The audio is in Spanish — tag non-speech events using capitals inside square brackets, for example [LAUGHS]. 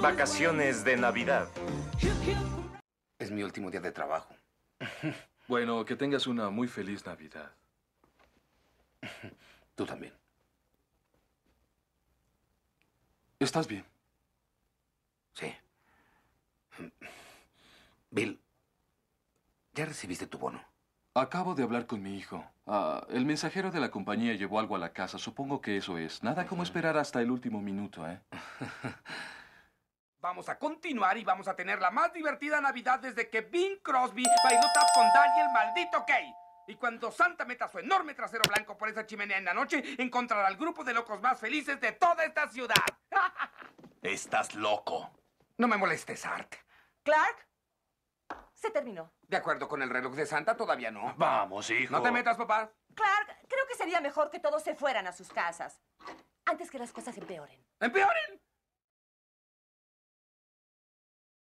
Vacaciones de Navidad. Es mi último día de trabajo. [LAUGHS] Bueno, que tengas una muy feliz Navidad. [LAUGHS] Tú también. ¿Estás bien? Sí. Bill, ya recibiste tu bono. Acabo de hablar con mi hijo. Ah, el mensajero de la compañía llevó algo a la casa. Supongo que eso es. Nada como esperar hasta el último minuto, ¿eh? [LAUGHS] vamos a continuar y vamos a tener la más divertida Navidad desde que Bing Crosby bailó tap con Daniel el maldito Kay. Y cuando Santa meta su enorme trasero blanco por esa chimenea en la noche, encontrará al grupo de locos más felices de toda esta ciudad. [LAUGHS] Estás loco. No me molestes, Art. Clark, se terminó. De acuerdo con el reloj de Santa, todavía no. Vamos, hijo. No te metas, papá. Clark, creo que sería mejor que todos se fueran a sus casas. Antes que las cosas empeoren. ¿Empeoren?